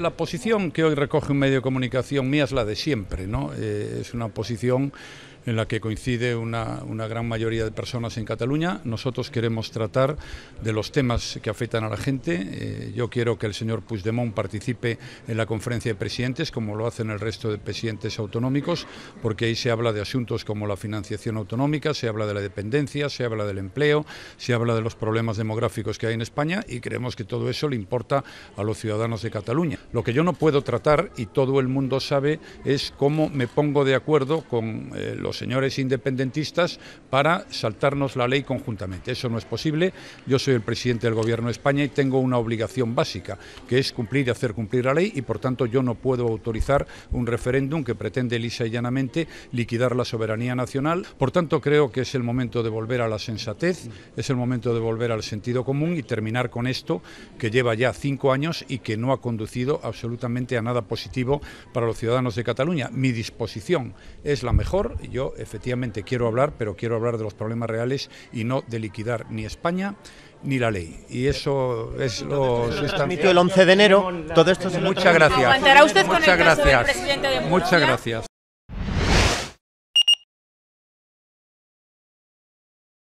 la posición que hoy recoge un medio de comunicación mía es la de siempre, ¿no? Eh, es una posición en la que coincide una, gran mayoría de personas en Cataluña. Nosotros queremos tratar de los temas que afectan a la gente. Eh, yo quiero que el señor Puigdemont participe en la conferencia de presidentes, como lo hacen el resto de presidentes autonómicos, porque ahí se habla de asuntos como la financiación autonómica, se habla de la dependencia, se habla del empleo, se habla de los problemas demográficos que hay en España y creemos que todo eso le importa a los ciudadanos de Cataluña. Lo que yo no puedo tratar, y todo el mundo sabe, es cómo me pongo de acuerdo con eh, los señores independentistas para saltarnos la ley conjuntamente. Eso no es posible. Yo soy el presidente del Gobierno de España y tengo una obligación básica, que es cumplir y hacer cumplir la ley, y por tanto yo no puedo autorizar un referéndum que pretende lisa y llanamente liquidar la soberanía nacional. Por tanto, creo que es el momento de volver a la sensatez, es el momento de volver al sentido común y terminar con esto que lleva ya cinco años y que no ha conducido absolutamente a nada positivo para los ciudadanos de Cataluña. Mi disposición es la mejor. Yo efectivamente quiero hablar, pero quiero hablar de los problemas reales y no de liquidar ni España ni la ley. Y eso es lo que se transmitió el 11 de enero. Todo esto es muchas gracias. muchas gracias. Muchas gracias.